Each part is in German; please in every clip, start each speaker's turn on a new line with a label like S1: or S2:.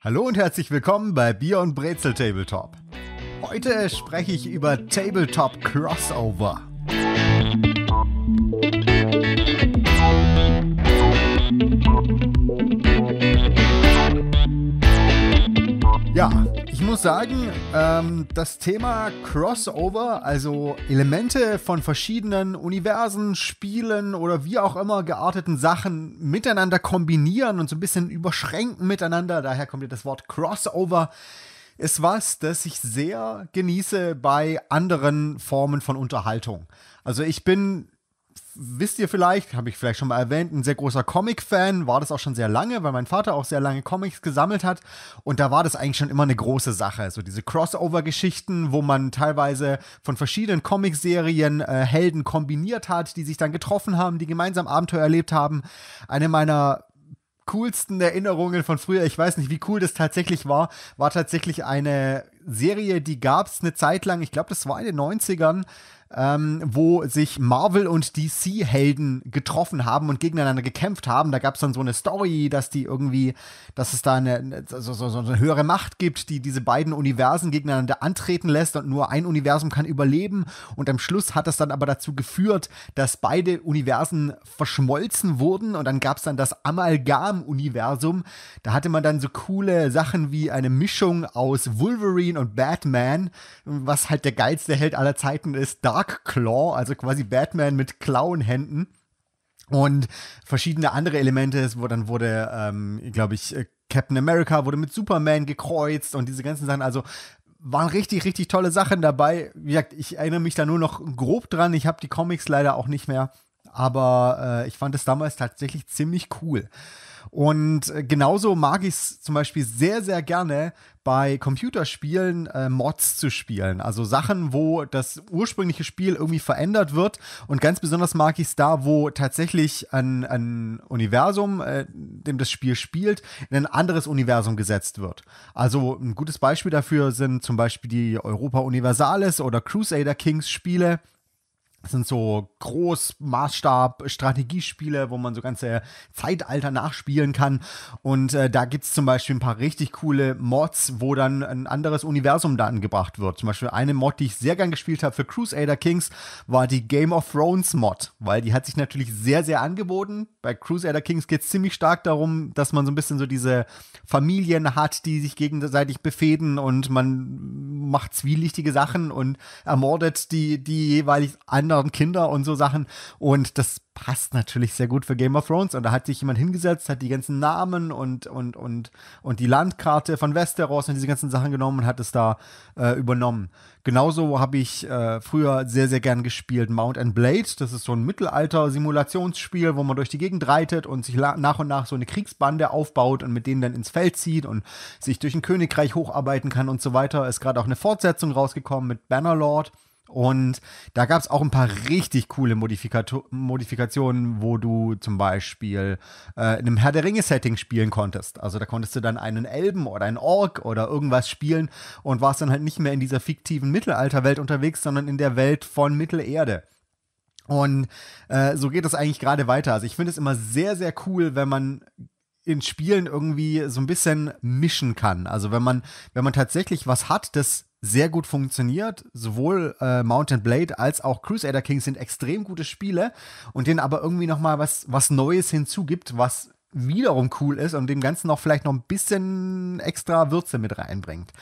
S1: Hallo und herzlich willkommen bei Bier und Brezel Tabletop. Heute spreche ich über Tabletop Crossover. Musik Ja, ich muss sagen, ähm, das Thema Crossover, also Elemente von verschiedenen Universen, Spielen oder wie auch immer gearteten Sachen miteinander kombinieren und so ein bisschen überschränken miteinander, daher kommt ja das Wort Crossover, ist was, das ich sehr genieße bei anderen Formen von Unterhaltung. Also ich bin wisst ihr vielleicht, habe ich vielleicht schon mal erwähnt, ein sehr großer Comic-Fan, war das auch schon sehr lange, weil mein Vater auch sehr lange Comics gesammelt hat. Und da war das eigentlich schon immer eine große Sache. So diese Crossover-Geschichten, wo man teilweise von verschiedenen Comic-Serien äh, Helden kombiniert hat, die sich dann getroffen haben, die gemeinsam Abenteuer erlebt haben. Eine meiner coolsten Erinnerungen von früher, ich weiß nicht, wie cool das tatsächlich war, war tatsächlich eine Serie, die gab es eine Zeit lang, ich glaube, das war in den 90ern, ähm, wo sich Marvel und DC-Helden getroffen haben und gegeneinander gekämpft haben. Da gab es dann so eine Story, dass die irgendwie, dass es da eine, so, so, so eine höhere Macht gibt, die diese beiden Universen gegeneinander antreten lässt und nur ein Universum kann überleben. Und am Schluss hat das dann aber dazu geführt, dass beide Universen verschmolzen wurden und dann gab es dann das Amalgam-Universum. Da hatte man dann so coole Sachen wie eine Mischung aus Wolverine und Batman, was halt der geilste Held aller Zeiten ist, Dark Dark Claw, also quasi Batman mit Klauenhänden und verschiedene andere Elemente. Es wurde, dann wurde, ähm, glaube ich, äh, Captain America wurde mit Superman gekreuzt und diese ganzen Sachen. Also waren richtig, richtig tolle Sachen dabei. Wie gesagt, ich erinnere mich da nur noch grob dran. Ich habe die Comics leider auch nicht mehr. Aber äh, ich fand es damals tatsächlich ziemlich cool. Und äh, genauso mag ich es zum Beispiel sehr, sehr gerne bei Computerspielen äh, Mods zu spielen. Also Sachen, wo das ursprüngliche Spiel irgendwie verändert wird. Und ganz besonders mag ich es da, wo tatsächlich ein, ein Universum, äh, dem das Spiel spielt, in ein anderes Universum gesetzt wird. Also ein gutes Beispiel dafür sind zum Beispiel die Europa Universalis oder Crusader Kings Spiele das sind so Großmaßstab-Strategiespiele, wo man so ganze Zeitalter nachspielen kann. Und äh, da gibt es zum Beispiel ein paar richtig coole Mods, wo dann ein anderes Universum da angebracht wird. Zum Beispiel eine Mod, die ich sehr gern gespielt habe für Crusader Kings, war die Game of Thrones Mod, weil die hat sich natürlich sehr, sehr angeboten. Bei Crusader Kings geht es ziemlich stark darum, dass man so ein bisschen so diese Familien hat, die sich gegenseitig befehden und man macht zwielichtige Sachen und ermordet die, die jeweils anderen anderen Kinder und so Sachen. Und das passt natürlich sehr gut für Game of Thrones. Und da hat sich jemand hingesetzt, hat die ganzen Namen und, und, und, und die Landkarte von Westeros und diese ganzen Sachen genommen und hat es da äh, übernommen. Genauso habe ich äh, früher sehr, sehr gern gespielt Mount and Blade. Das ist so ein Mittelalter-Simulationsspiel, wo man durch die Gegend reitet und sich nach und nach so eine Kriegsbande aufbaut und mit denen dann ins Feld zieht und sich durch ein Königreich hocharbeiten kann und so weiter. Ist gerade auch eine Fortsetzung rausgekommen mit Bannerlord. Und da gab es auch ein paar richtig coole Modifikato Modifikationen, wo du zum Beispiel äh, in einem Herr der Ringe-Setting spielen konntest. Also da konntest du dann einen Elben oder einen Ork oder irgendwas spielen und warst dann halt nicht mehr in dieser fiktiven Mittelalterwelt unterwegs, sondern in der Welt von Mittelerde. Und äh, so geht das eigentlich gerade weiter. Also ich finde es immer sehr, sehr cool, wenn man in Spielen irgendwie so ein bisschen mischen kann. Also wenn man, wenn man tatsächlich was hat, das sehr gut funktioniert. Sowohl äh, Mountain Blade als auch Crusader Kings sind extrem gute Spiele und denen aber irgendwie noch mal was, was Neues hinzugibt, was wiederum cool ist und dem Ganzen auch vielleicht noch ein bisschen extra Würze mit reinbringt.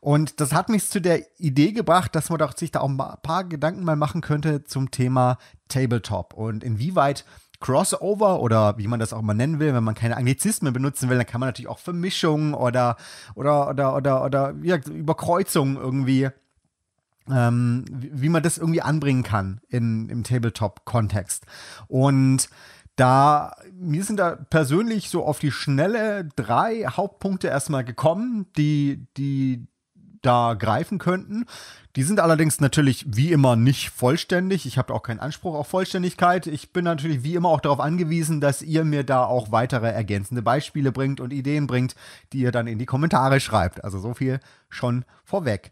S1: Und das hat mich zu der Idee gebracht, dass man sich da auch ein paar Gedanken mal machen könnte zum Thema Tabletop und inwieweit Crossover oder wie man das auch mal nennen will, wenn man keine Anglizismen benutzen will, dann kann man natürlich auch Vermischung oder oder oder oder oder ja, Überkreuzung irgendwie ähm, wie man das irgendwie anbringen kann in, im Tabletop-Kontext. Und da, mir sind da persönlich so auf die schnelle drei Hauptpunkte erstmal gekommen, die, die, da greifen könnten. Die sind allerdings natürlich wie immer nicht vollständig. Ich habe auch keinen Anspruch auf Vollständigkeit. Ich bin natürlich wie immer auch darauf angewiesen, dass ihr mir da auch weitere ergänzende Beispiele bringt und Ideen bringt, die ihr dann in die Kommentare schreibt. Also so viel schon vorweg.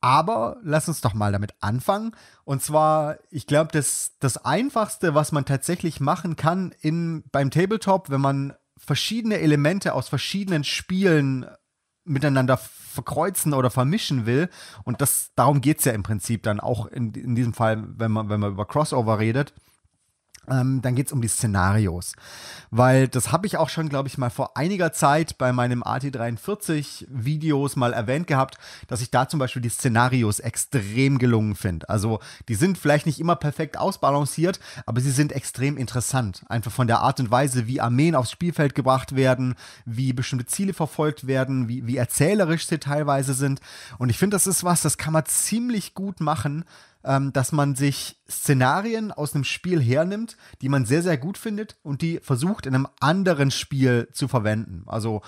S1: Aber lass uns doch mal damit anfangen. Und zwar, ich glaube, das, das Einfachste, was man tatsächlich machen kann in, beim Tabletop, wenn man verschiedene Elemente aus verschiedenen Spielen miteinander verkreuzen oder vermischen will. Und das, darum geht es ja im Prinzip dann auch in, in diesem Fall, wenn man, wenn man über Crossover redet. Ähm, dann geht es um die Szenarios. Weil das habe ich auch schon, glaube ich, mal vor einiger Zeit bei meinem AT43-Videos mal erwähnt gehabt, dass ich da zum Beispiel die Szenarios extrem gelungen finde. Also die sind vielleicht nicht immer perfekt ausbalanciert, aber sie sind extrem interessant. Einfach von der Art und Weise, wie Armeen aufs Spielfeld gebracht werden, wie bestimmte Ziele verfolgt werden, wie, wie erzählerisch sie teilweise sind. Und ich finde, das ist was, das kann man ziemlich gut machen ähm, dass man sich Szenarien aus einem Spiel hernimmt, die man sehr, sehr gut findet und die versucht in einem anderen Spiel zu verwenden. Also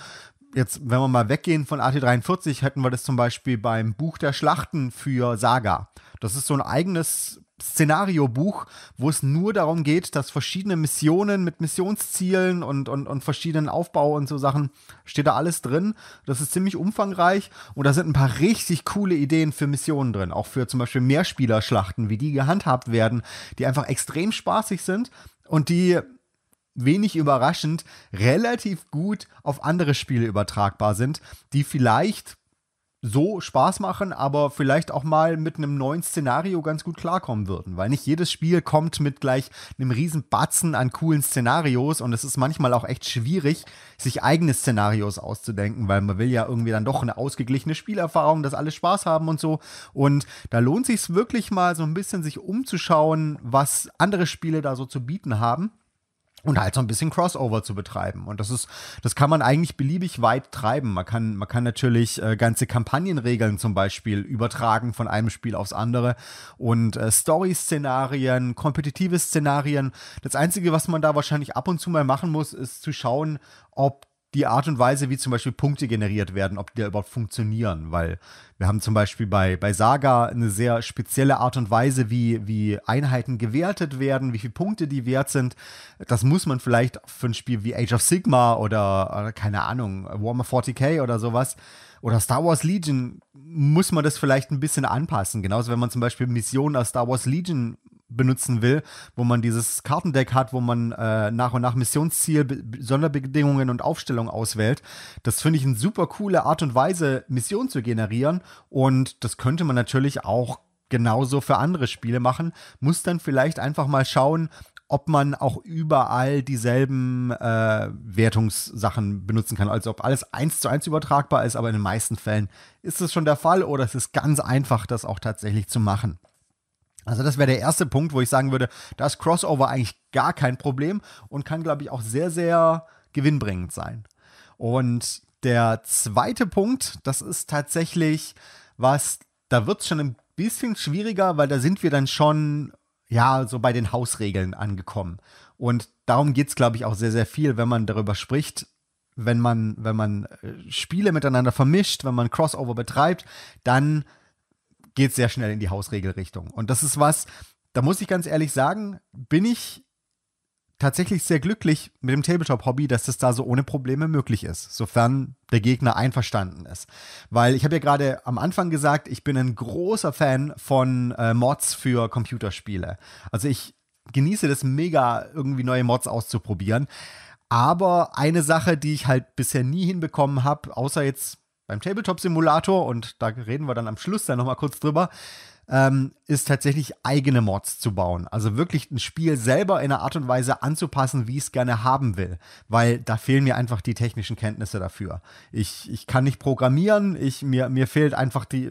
S1: jetzt, wenn wir mal weggehen von AT43, hätten wir das zum Beispiel beim Buch der Schlachten für Saga. Das ist so ein eigenes Szenariobuch, wo es nur darum geht, dass verschiedene Missionen mit Missionszielen und, und, und verschiedenen Aufbau und so Sachen steht da alles drin. Das ist ziemlich umfangreich und da sind ein paar richtig coole Ideen für Missionen drin. Auch für zum Beispiel Mehrspielerschlachten, wie die gehandhabt werden, die einfach extrem spaßig sind und die wenig überraschend relativ gut auf andere Spiele übertragbar sind, die vielleicht so Spaß machen, aber vielleicht auch mal mit einem neuen Szenario ganz gut klarkommen würden, weil nicht jedes Spiel kommt mit gleich einem riesen Batzen an coolen Szenarios und es ist manchmal auch echt schwierig, sich eigene Szenarios auszudenken, weil man will ja irgendwie dann doch eine ausgeglichene Spielerfahrung, dass alle Spaß haben und so und da lohnt sich wirklich mal so ein bisschen sich umzuschauen, was andere Spiele da so zu bieten haben und halt so ein bisschen Crossover zu betreiben. Und das ist, das kann man eigentlich beliebig weit treiben. Man kann, man kann natürlich äh, ganze Kampagnenregeln zum Beispiel übertragen von einem Spiel aufs andere und äh, Story-Szenarien, kompetitive Szenarien. Das Einzige, was man da wahrscheinlich ab und zu mal machen muss, ist zu schauen, ob die Art und Weise, wie zum Beispiel Punkte generiert werden, ob die da überhaupt funktionieren, weil wir haben zum Beispiel bei, bei Saga eine sehr spezielle Art und Weise, wie, wie Einheiten gewertet werden, wie viele Punkte die wert sind. Das muss man vielleicht für ein Spiel wie Age of Sigma oder, oder keine Ahnung, Warhammer 40k oder sowas oder Star Wars Legion muss man das vielleicht ein bisschen anpassen. Genauso, wenn man zum Beispiel Missionen aus Star Wars Legion benutzen will, wo man dieses Kartendeck hat, wo man äh, nach und nach Missionsziel, Sonderbedingungen und Aufstellungen auswählt. Das finde ich eine super coole Art und Weise, Missionen zu generieren. Und das könnte man natürlich auch genauso für andere Spiele machen. Muss dann vielleicht einfach mal schauen, ob man auch überall dieselben äh, Wertungssachen benutzen kann. Also ob alles eins zu eins übertragbar ist, aber in den meisten Fällen ist das schon der Fall oder es ist ganz einfach, das auch tatsächlich zu machen. Also das wäre der erste Punkt, wo ich sagen würde, da ist Crossover eigentlich gar kein Problem und kann, glaube ich, auch sehr, sehr gewinnbringend sein. Und der zweite Punkt, das ist tatsächlich was, da wird es schon ein bisschen schwieriger, weil da sind wir dann schon, ja, so bei den Hausregeln angekommen. Und darum geht es, glaube ich, auch sehr, sehr viel, wenn man darüber spricht, wenn man, wenn man äh, Spiele miteinander vermischt, wenn man Crossover betreibt, dann geht sehr schnell in die Hausregelrichtung. Und das ist was, da muss ich ganz ehrlich sagen, bin ich tatsächlich sehr glücklich mit dem Tabletop-Hobby, dass das da so ohne Probleme möglich ist, sofern der Gegner einverstanden ist. Weil ich habe ja gerade am Anfang gesagt, ich bin ein großer Fan von äh, Mods für Computerspiele. Also ich genieße das mega, irgendwie neue Mods auszuprobieren. Aber eine Sache, die ich halt bisher nie hinbekommen habe, außer jetzt beim Tabletop-Simulator, und da reden wir dann am Schluss dann nochmal kurz drüber, ähm, ist tatsächlich eigene Mods zu bauen. Also wirklich ein Spiel selber in einer Art und Weise anzupassen, wie ich es gerne haben will. Weil da fehlen mir einfach die technischen Kenntnisse dafür. Ich, ich kann nicht programmieren, ich, mir, mir fehlt einfach die,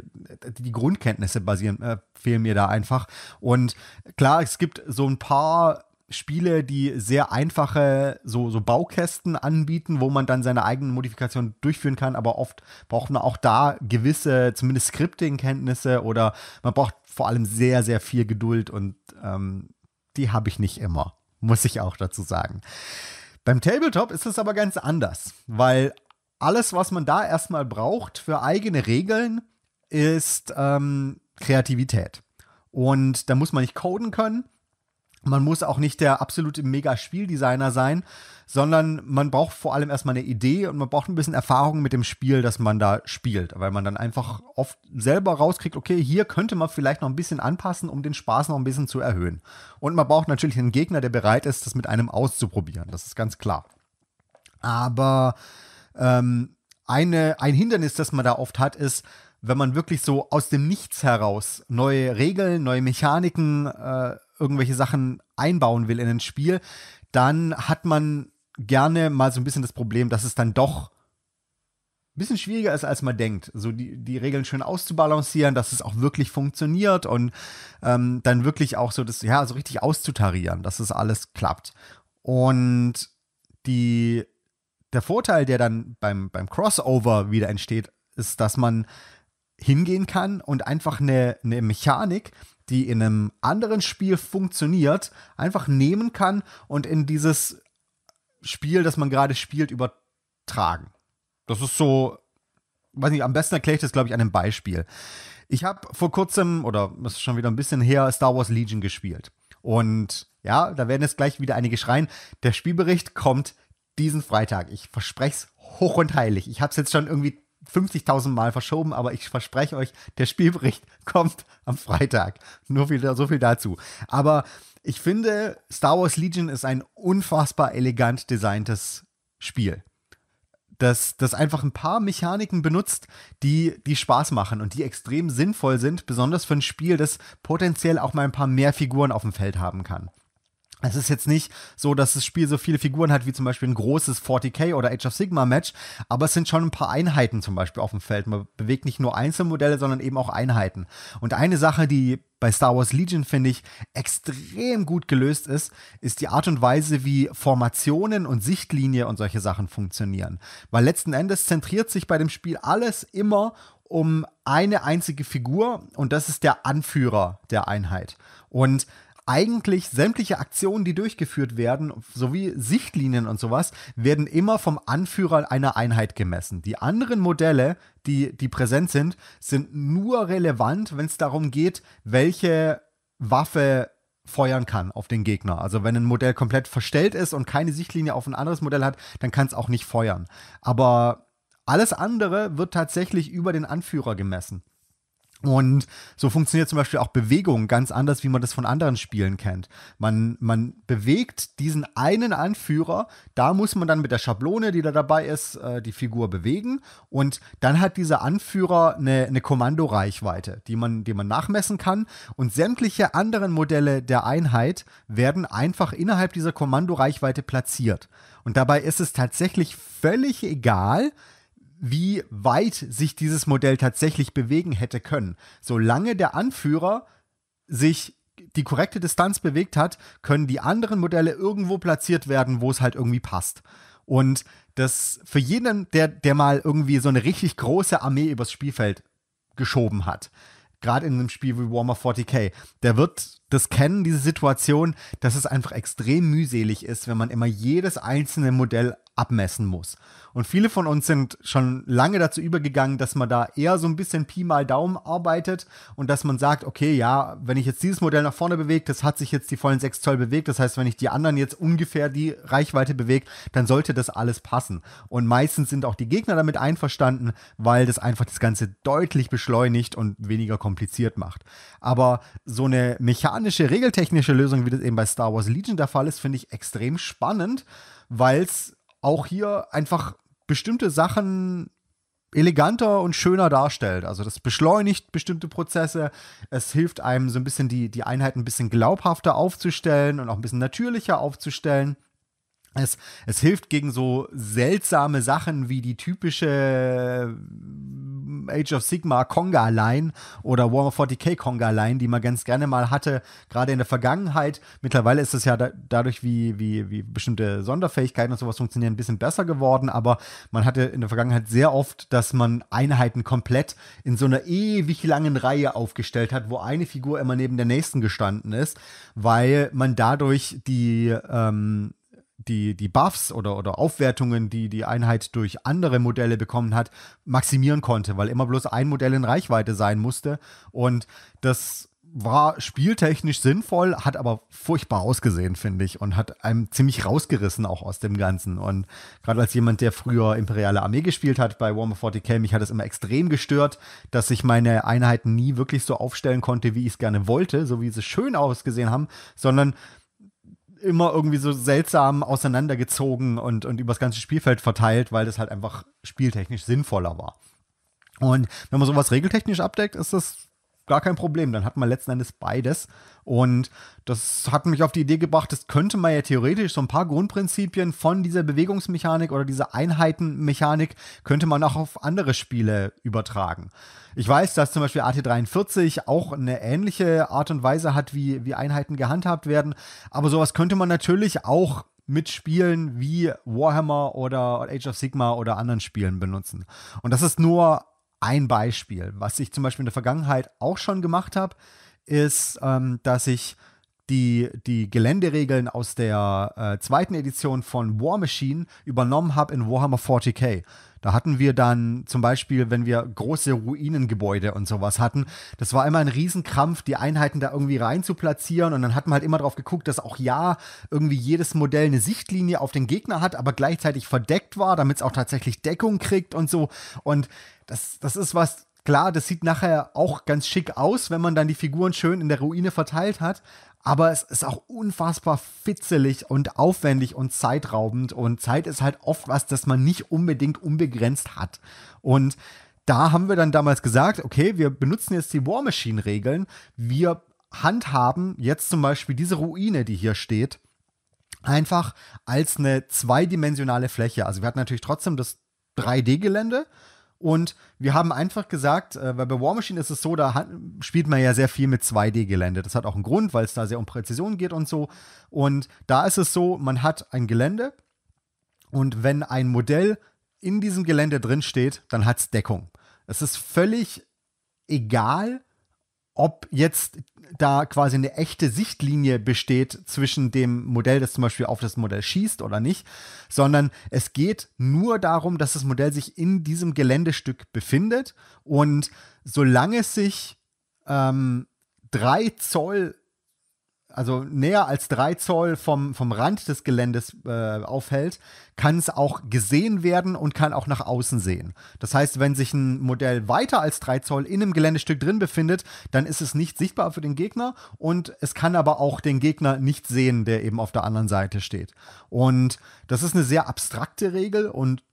S1: die Grundkenntnisse basieren, äh, fehlen mir da einfach. Und klar, es gibt so ein paar Spiele, die sehr einfache so, so Baukästen anbieten, wo man dann seine eigenen Modifikationen durchführen kann, aber oft braucht man auch da gewisse, zumindest Scripting-Kenntnisse oder man braucht vor allem sehr, sehr viel Geduld und ähm, die habe ich nicht immer, muss ich auch dazu sagen. Beim Tabletop ist es aber ganz anders, weil alles, was man da erstmal braucht für eigene Regeln, ist ähm, Kreativität. Und da muss man nicht coden können man muss auch nicht der absolute Mega-Spieldesigner sein, sondern man braucht vor allem erstmal eine Idee und man braucht ein bisschen Erfahrung mit dem Spiel, das man da spielt, weil man dann einfach oft selber rauskriegt, okay, hier könnte man vielleicht noch ein bisschen anpassen, um den Spaß noch ein bisschen zu erhöhen. Und man braucht natürlich einen Gegner, der bereit ist, das mit einem auszuprobieren, das ist ganz klar. Aber ähm, eine, ein Hindernis, das man da oft hat, ist, wenn man wirklich so aus dem Nichts heraus neue Regeln, neue Mechaniken äh, irgendwelche Sachen einbauen will in ein Spiel, dann hat man gerne mal so ein bisschen das Problem, dass es dann doch ein bisschen schwieriger ist, als man denkt. So die, die Regeln schön auszubalancieren, dass es auch wirklich funktioniert und ähm, dann wirklich auch so das, ja, so richtig auszutarieren, dass es alles klappt. Und die, der Vorteil, der dann beim, beim Crossover wieder entsteht, ist, dass man hingehen kann und einfach eine, eine Mechanik die in einem anderen Spiel funktioniert, einfach nehmen kann und in dieses Spiel, das man gerade spielt, übertragen. Das ist so, weiß nicht, am besten erkläre ich das, glaube ich, an einem Beispiel. Ich habe vor kurzem, oder das ist schon wieder ein bisschen her, Star Wars Legion gespielt. Und ja, da werden jetzt gleich wieder einige schreien. Der Spielbericht kommt diesen Freitag. Ich verspreche es hoch und heilig. Ich habe es jetzt schon irgendwie 50.000 Mal verschoben, aber ich verspreche euch, der Spielbericht kommt am Freitag. Nur viel, so viel dazu. Aber ich finde, Star Wars Legion ist ein unfassbar elegant designtes Spiel. Das, das einfach ein paar Mechaniken benutzt, die, die Spaß machen und die extrem sinnvoll sind, besonders für ein Spiel, das potenziell auch mal ein paar mehr Figuren auf dem Feld haben kann. Es ist jetzt nicht so, dass das Spiel so viele Figuren hat wie zum Beispiel ein großes 40k oder Age of Sigma Match, aber es sind schon ein paar Einheiten zum Beispiel auf dem Feld. Man bewegt nicht nur Einzelmodelle, sondern eben auch Einheiten. Und eine Sache, die bei Star Wars Legion, finde ich, extrem gut gelöst ist, ist die Art und Weise, wie Formationen und Sichtlinie und solche Sachen funktionieren. Weil letzten Endes zentriert sich bei dem Spiel alles immer um eine einzige Figur und das ist der Anführer der Einheit. Und eigentlich sämtliche Aktionen, die durchgeführt werden, sowie Sichtlinien und sowas, werden immer vom Anführer einer Einheit gemessen. Die anderen Modelle, die, die präsent sind, sind nur relevant, wenn es darum geht, welche Waffe feuern kann auf den Gegner. Also wenn ein Modell komplett verstellt ist und keine Sichtlinie auf ein anderes Modell hat, dann kann es auch nicht feuern. Aber alles andere wird tatsächlich über den Anführer gemessen. Und so funktioniert zum Beispiel auch Bewegung ganz anders, wie man das von anderen Spielen kennt. Man, man bewegt diesen einen Anführer, da muss man dann mit der Schablone, die da dabei ist, äh, die Figur bewegen. Und dann hat dieser Anführer eine, eine Kommandoreichweite, die man, die man nachmessen kann. Und sämtliche anderen Modelle der Einheit werden einfach innerhalb dieser Kommandoreichweite platziert. Und dabei ist es tatsächlich völlig egal, wie weit sich dieses Modell tatsächlich bewegen hätte können. Solange der Anführer sich die korrekte Distanz bewegt hat, können die anderen Modelle irgendwo platziert werden, wo es halt irgendwie passt. Und das für jeden, der, der mal irgendwie so eine richtig große Armee übers Spielfeld geschoben hat, gerade in einem Spiel wie Warhammer 40k, der wird das kennen, diese Situation, dass es einfach extrem mühselig ist, wenn man immer jedes einzelne Modell abmessen muss. Und viele von uns sind schon lange dazu übergegangen, dass man da eher so ein bisschen Pi mal Daumen arbeitet und dass man sagt, okay, ja, wenn ich jetzt dieses Modell nach vorne bewege, das hat sich jetzt die vollen 6 Zoll bewegt, das heißt, wenn ich die anderen jetzt ungefähr die Reichweite bewege, dann sollte das alles passen. Und meistens sind auch die Gegner damit einverstanden, weil das einfach das Ganze deutlich beschleunigt und weniger kompliziert macht. Aber so eine mechanische, regeltechnische Lösung, wie das eben bei Star Wars Legion der Fall ist, finde ich extrem spannend, weil es auch hier einfach bestimmte Sachen eleganter und schöner darstellt. Also das beschleunigt bestimmte Prozesse, es hilft einem so ein bisschen die, die Einheit ein bisschen glaubhafter aufzustellen und auch ein bisschen natürlicher aufzustellen. Es, es hilft gegen so seltsame Sachen wie die typische Age of Sigma Konga Line oder Warhammer 40k Konga Line, die man ganz gerne mal hatte, gerade in der Vergangenheit. Mittlerweile ist es ja da, dadurch, wie, wie, wie bestimmte Sonderfähigkeiten und sowas funktionieren, ein bisschen besser geworden, aber man hatte in der Vergangenheit sehr oft, dass man Einheiten komplett in so einer ewig langen Reihe aufgestellt hat, wo eine Figur immer neben der nächsten gestanden ist, weil man dadurch die ähm, die, die Buffs oder, oder Aufwertungen, die die Einheit durch andere Modelle bekommen hat, maximieren konnte, weil immer bloß ein Modell in Reichweite sein musste. Und das war spieltechnisch sinnvoll, hat aber furchtbar ausgesehen, finde ich, und hat einem ziemlich rausgerissen auch aus dem Ganzen. Und gerade als jemand, der früher Imperiale Armee gespielt hat bei Warhammer 40k, mich hat es immer extrem gestört, dass ich meine Einheiten nie wirklich so aufstellen konnte, wie ich es gerne wollte, so wie sie schön ausgesehen haben, sondern immer irgendwie so seltsam auseinandergezogen und, und übers ganze Spielfeld verteilt, weil das halt einfach spieltechnisch sinnvoller war. Und wenn man sowas regeltechnisch abdeckt, ist das gar kein Problem. Dann hat man letzten Endes beides. Und das hat mich auf die Idee gebracht, das könnte man ja theoretisch so ein paar Grundprinzipien von dieser Bewegungsmechanik oder dieser Einheitenmechanik könnte man auch auf andere Spiele übertragen. Ich weiß, dass zum Beispiel AT43 auch eine ähnliche Art und Weise hat, wie, wie Einheiten gehandhabt werden. Aber sowas könnte man natürlich auch mit Spielen wie Warhammer oder Age of Sigma oder anderen Spielen benutzen. Und das ist nur ein Beispiel, was ich zum Beispiel in der Vergangenheit auch schon gemacht habe, ist, ähm, dass ich die, die Geländeregeln aus der äh, zweiten Edition von War Machine übernommen habe in Warhammer 40k. Da hatten wir dann zum Beispiel, wenn wir große Ruinengebäude und sowas hatten, das war immer ein Riesenkrampf, die Einheiten da irgendwie rein zu platzieren. Und dann hat man halt immer darauf geguckt, dass auch ja irgendwie jedes Modell eine Sichtlinie auf den Gegner hat, aber gleichzeitig verdeckt war, damit es auch tatsächlich Deckung kriegt und so. Und das, das ist was, klar, das sieht nachher auch ganz schick aus, wenn man dann die Figuren schön in der Ruine verteilt hat, aber es ist auch unfassbar fitzelig und aufwendig und zeitraubend und Zeit ist halt oft was, das man nicht unbedingt unbegrenzt hat. Und da haben wir dann damals gesagt, okay, wir benutzen jetzt die War Machine Regeln, wir handhaben jetzt zum Beispiel diese Ruine, die hier steht, einfach als eine zweidimensionale Fläche. Also wir hatten natürlich trotzdem das 3D-Gelände, und wir haben einfach gesagt, äh, weil bei War Machine ist es so, da hat, spielt man ja sehr viel mit 2D-Gelände. Das hat auch einen Grund, weil es da sehr um Präzision geht und so. Und da ist es so, man hat ein Gelände und wenn ein Modell in diesem Gelände drin steht, dann hat es Deckung. Es ist völlig egal, ob jetzt da quasi eine echte Sichtlinie besteht zwischen dem Modell, das zum Beispiel auf das Modell schießt oder nicht, sondern es geht nur darum, dass das Modell sich in diesem Geländestück befindet und solange es sich ähm, drei Zoll also näher als drei Zoll vom, vom Rand des Geländes äh, aufhält, kann es auch gesehen werden und kann auch nach außen sehen. Das heißt, wenn sich ein Modell weiter als drei Zoll in einem Geländestück drin befindet, dann ist es nicht sichtbar für den Gegner und es kann aber auch den Gegner nicht sehen, der eben auf der anderen Seite steht. Und das ist eine sehr abstrakte Regel und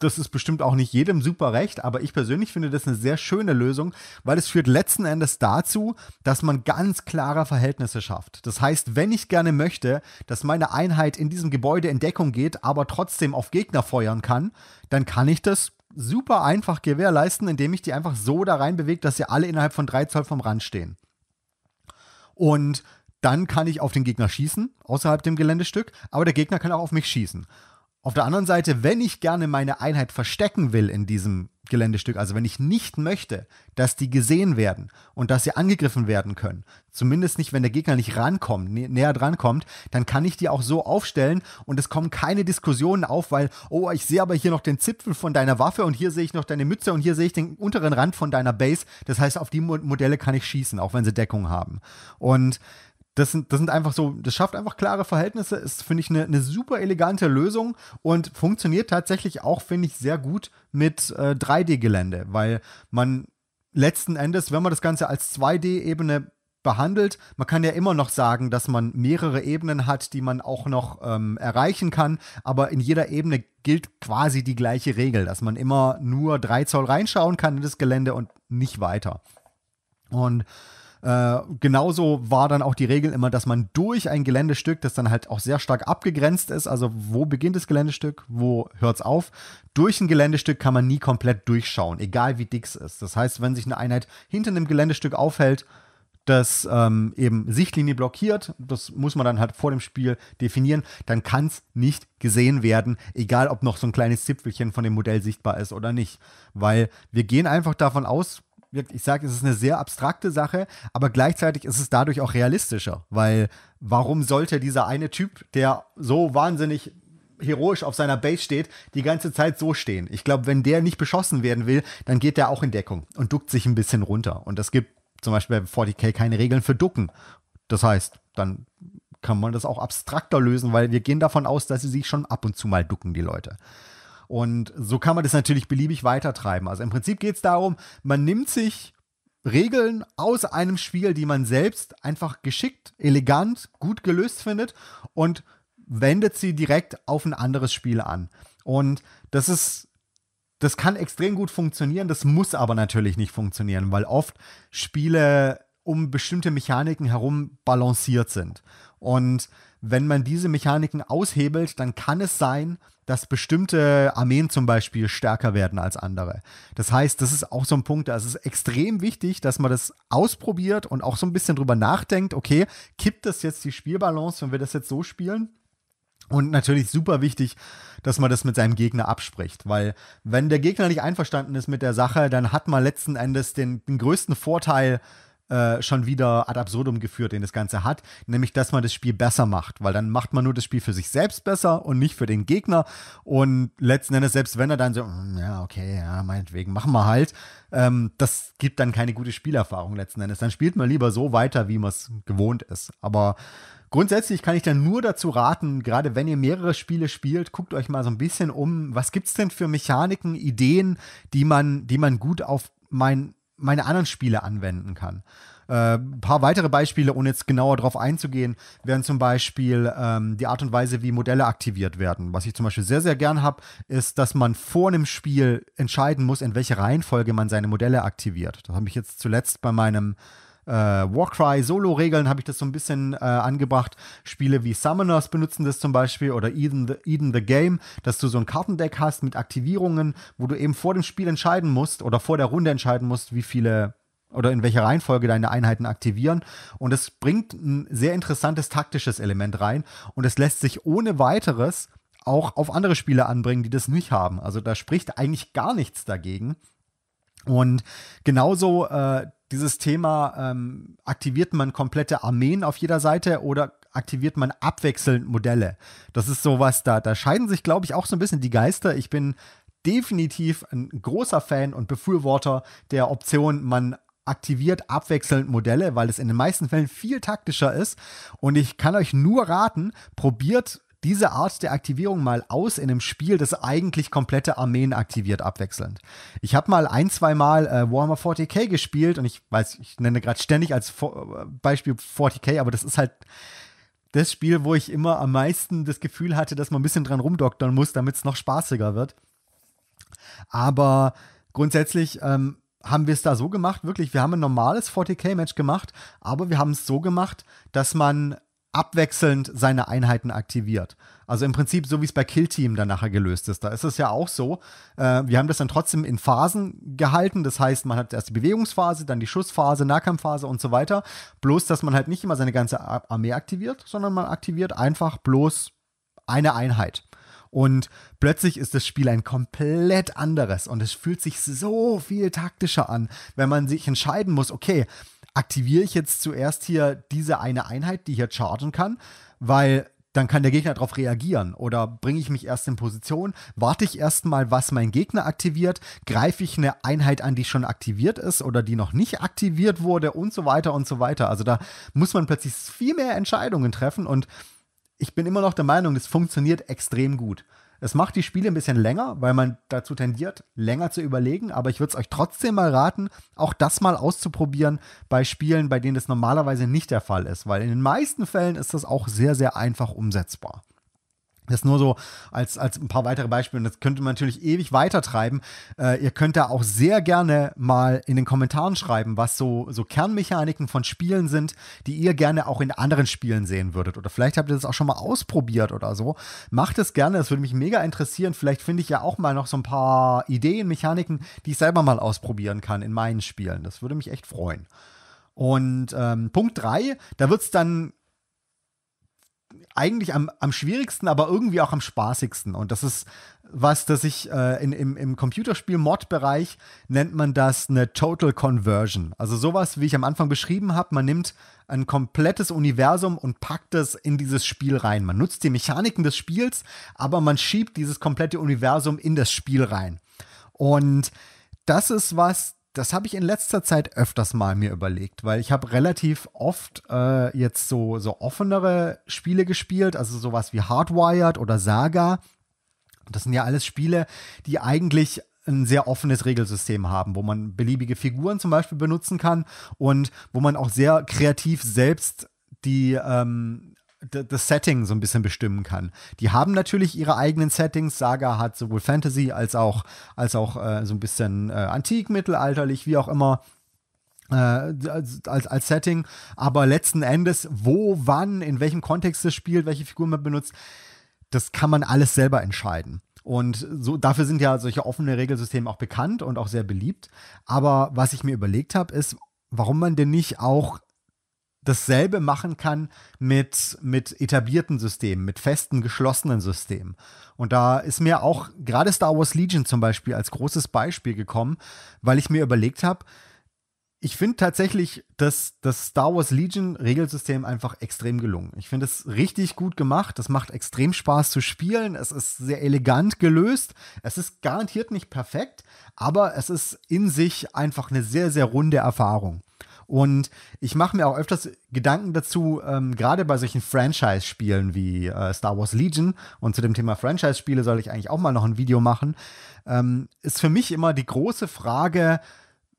S1: das ist bestimmt auch nicht jedem super recht, aber ich persönlich finde das eine sehr schöne Lösung, weil es führt letzten Endes dazu, dass man ganz klare Verhältnisse schafft. Das heißt, wenn ich gerne möchte, dass meine Einheit in diesem Gebäude in Deckung geht, aber trotzdem auf Gegner feuern kann, dann kann ich das super einfach gewährleisten, indem ich die einfach so da rein bewege, dass sie alle innerhalb von drei Zoll vom Rand stehen. Und dann kann ich auf den Gegner schießen, außerhalb dem Geländestück, aber der Gegner kann auch auf mich schießen. Auf der anderen Seite, wenn ich gerne meine Einheit verstecken will in diesem Geländestück, also wenn ich nicht möchte, dass die gesehen werden und dass sie angegriffen werden können, zumindest nicht, wenn der Gegner nicht rankommt, näher dran kommt, dann kann ich die auch so aufstellen und es kommen keine Diskussionen auf, weil, oh, ich sehe aber hier noch den Zipfel von deiner Waffe und hier sehe ich noch deine Mütze und hier sehe ich den unteren Rand von deiner Base. Das heißt, auf die Modelle kann ich schießen, auch wenn sie Deckung haben. Und das sind, das sind einfach so, das schafft einfach klare Verhältnisse, ist, finde ich, eine ne super elegante Lösung und funktioniert tatsächlich auch, finde ich, sehr gut mit äh, 3D-Gelände, weil man letzten Endes, wenn man das Ganze als 2D-Ebene behandelt. Man kann ja immer noch sagen, dass man mehrere Ebenen hat, die man auch noch ähm, erreichen kann, aber in jeder Ebene gilt quasi die gleiche Regel, dass man immer nur 3 Zoll reinschauen kann in das Gelände und nicht weiter. Und äh, genauso war dann auch die Regel immer, dass man durch ein Geländestück, das dann halt auch sehr stark abgegrenzt ist, also wo beginnt das Geländestück, wo hört es auf, durch ein Geländestück kann man nie komplett durchschauen, egal wie dick es ist. Das heißt, wenn sich eine Einheit hinter einem Geländestück aufhält, das ähm, eben Sichtlinie blockiert, das muss man dann halt vor dem Spiel definieren, dann kann es nicht gesehen werden, egal ob noch so ein kleines Zipfelchen von dem Modell sichtbar ist oder nicht. Weil wir gehen einfach davon aus, ich sage, es ist eine sehr abstrakte Sache, aber gleichzeitig ist es dadurch auch realistischer, weil warum sollte dieser eine Typ, der so wahnsinnig heroisch auf seiner Base steht, die ganze Zeit so stehen. Ich glaube, wenn der nicht beschossen werden will, dann geht der auch in Deckung und duckt sich ein bisschen runter. Und es gibt zum Beispiel bei 40k keine Regeln für Ducken. Das heißt, dann kann man das auch abstrakter lösen, weil wir gehen davon aus, dass sie sich schon ab und zu mal ducken, die Leute. Und so kann man das natürlich beliebig weitertreiben. Also im Prinzip geht es darum, man nimmt sich Regeln aus einem Spiel, die man selbst einfach geschickt, elegant, gut gelöst findet und wendet sie direkt auf ein anderes Spiel an. Und das ist, das kann extrem gut funktionieren, das muss aber natürlich nicht funktionieren, weil oft Spiele um bestimmte Mechaniken herum balanciert sind. Und wenn man diese Mechaniken aushebelt, dann kann es sein, dass bestimmte Armeen zum Beispiel stärker werden als andere. Das heißt, das ist auch so ein Punkt, da ist es extrem wichtig, dass man das ausprobiert und auch so ein bisschen drüber nachdenkt, okay, kippt das jetzt die Spielbalance, wenn wir das jetzt so spielen? Und natürlich super wichtig, dass man das mit seinem Gegner abspricht, weil wenn der Gegner nicht einverstanden ist mit der Sache, dann hat man letzten Endes den, den größten Vorteil, äh, schon wieder ad absurdum geführt, den das Ganze hat, nämlich dass man das Spiel besser macht, weil dann macht man nur das Spiel für sich selbst besser und nicht für den Gegner und letzten Endes, selbst wenn er dann so, hm, ja, okay, ja, meinetwegen, machen wir halt, ähm, das gibt dann keine gute Spielerfahrung letzten Endes. Dann spielt man lieber so weiter, wie man es gewohnt ist. Aber grundsätzlich kann ich dann nur dazu raten, gerade wenn ihr mehrere Spiele spielt, guckt euch mal so ein bisschen um, was gibt es denn für Mechaniken, Ideen, die man, die man gut auf mein meine anderen Spiele anwenden kann. Äh, paar weitere Beispiele, ohne jetzt genauer drauf einzugehen, wären zum Beispiel ähm, die Art und Weise, wie Modelle aktiviert werden. Was ich zum Beispiel sehr, sehr gern habe, ist, dass man vor einem Spiel entscheiden muss, in welche Reihenfolge man seine Modelle aktiviert. Das habe ich jetzt zuletzt bei meinem äh, Warcry Solo-Regeln habe ich das so ein bisschen äh, angebracht. Spiele wie Summoners benutzen das zum Beispiel oder Eden the, Eden the Game, dass du so ein Kartendeck hast mit Aktivierungen, wo du eben vor dem Spiel entscheiden musst oder vor der Runde entscheiden musst, wie viele oder in welcher Reihenfolge deine Einheiten aktivieren. Und es bringt ein sehr interessantes taktisches Element rein und es lässt sich ohne weiteres auch auf andere Spiele anbringen, die das nicht haben. Also da spricht eigentlich gar nichts dagegen. Und genauso äh, dieses Thema, ähm, aktiviert man komplette Armeen auf jeder Seite oder aktiviert man abwechselnd Modelle? Das ist sowas, da, da scheiden sich, glaube ich, auch so ein bisschen die Geister. Ich bin definitiv ein großer Fan und Befürworter der Option, man aktiviert abwechselnd Modelle, weil es in den meisten Fällen viel taktischer ist. Und ich kann euch nur raten, probiert diese Art der Aktivierung mal aus in einem Spiel, das eigentlich komplette Armeen aktiviert, abwechselnd. Ich habe mal ein, zwei Mal äh, Warhammer 40k gespielt und ich weiß, ich nenne gerade ständig als Vo äh, Beispiel 40k, aber das ist halt das Spiel, wo ich immer am meisten das Gefühl hatte, dass man ein bisschen dran rumdoktern muss, damit es noch spaßiger wird. Aber grundsätzlich ähm, haben wir es da so gemacht, wirklich, wir haben ein normales 40k-Match gemacht, aber wir haben es so gemacht, dass man abwechselnd seine Einheiten aktiviert. Also im Prinzip so, wie es bei Kill Team dann nachher gelöst ist. Da ist es ja auch so. Äh, wir haben das dann trotzdem in Phasen gehalten. Das heißt, man hat erst die Bewegungsphase, dann die Schussphase, Nahkampfphase und so weiter. Bloß, dass man halt nicht immer seine ganze Armee aktiviert, sondern man aktiviert einfach bloß eine Einheit. Und plötzlich ist das Spiel ein komplett anderes und es fühlt sich so viel taktischer an, wenn man sich entscheiden muss, okay, aktiviere ich jetzt zuerst hier diese eine Einheit, die hier chargen kann, weil dann kann der Gegner darauf reagieren. Oder bringe ich mich erst in Position, warte ich erstmal, was mein Gegner aktiviert, greife ich eine Einheit an, die schon aktiviert ist oder die noch nicht aktiviert wurde und so weiter und so weiter. Also da muss man plötzlich viel mehr Entscheidungen treffen und ich bin immer noch der Meinung, es funktioniert extrem gut. Es macht die Spiele ein bisschen länger, weil man dazu tendiert, länger zu überlegen. Aber ich würde es euch trotzdem mal raten, auch das mal auszuprobieren bei Spielen, bei denen das normalerweise nicht der Fall ist. Weil in den meisten Fällen ist das auch sehr, sehr einfach umsetzbar. Das nur so als, als ein paar weitere Beispiele. Und das könnte man natürlich ewig weitertreiben. Äh, ihr könnt da auch sehr gerne mal in den Kommentaren schreiben, was so, so Kernmechaniken von Spielen sind, die ihr gerne auch in anderen Spielen sehen würdet. Oder vielleicht habt ihr das auch schon mal ausprobiert oder so. Macht es gerne, das würde mich mega interessieren. Vielleicht finde ich ja auch mal noch so ein paar Ideen, Mechaniken, die ich selber mal ausprobieren kann in meinen Spielen. Das würde mich echt freuen. Und ähm, Punkt 3, da wird es dann eigentlich am, am schwierigsten, aber irgendwie auch am spaßigsten. Und das ist was, das ich äh, in, im, im Computerspiel-Mod-Bereich nennt man das eine Total Conversion. Also sowas, wie ich am Anfang beschrieben habe, man nimmt ein komplettes Universum und packt es in dieses Spiel rein. Man nutzt die Mechaniken des Spiels, aber man schiebt dieses komplette Universum in das Spiel rein. Und das ist was, das habe ich in letzter Zeit öfters mal mir überlegt, weil ich habe relativ oft äh, jetzt so, so offenere Spiele gespielt, also sowas wie Hardwired oder Saga. Das sind ja alles Spiele, die eigentlich ein sehr offenes Regelsystem haben, wo man beliebige Figuren zum Beispiel benutzen kann und wo man auch sehr kreativ selbst die, ähm, das Setting so ein bisschen bestimmen kann. Die haben natürlich ihre eigenen Settings. Saga hat sowohl Fantasy als auch, als auch äh, so ein bisschen äh, antik, mittelalterlich, wie auch immer. Äh, als, als Setting, aber letzten Endes, wo, wann, in welchem Kontext es spielt, welche Figur man benutzt, das kann man alles selber entscheiden. Und so, dafür sind ja solche offene Regelsysteme auch bekannt und auch sehr beliebt. Aber was ich mir überlegt habe, ist, warum man denn nicht auch dasselbe machen kann mit, mit etablierten Systemen, mit festen, geschlossenen Systemen. Und da ist mir auch gerade Star Wars Legion zum Beispiel als großes Beispiel gekommen, weil ich mir überlegt habe, ich finde tatsächlich das, das Star Wars Legion Regelsystem einfach extrem gelungen. Ich finde es richtig gut gemacht. Das macht extrem Spaß zu spielen. Es ist sehr elegant gelöst. Es ist garantiert nicht perfekt, aber es ist in sich einfach eine sehr, sehr runde Erfahrung. Und ich mache mir auch öfters Gedanken dazu, ähm, gerade bei solchen Franchise-Spielen wie äh, Star Wars Legion, und zu dem Thema Franchise-Spiele soll ich eigentlich auch mal noch ein Video machen, ähm, ist für mich immer die große Frage,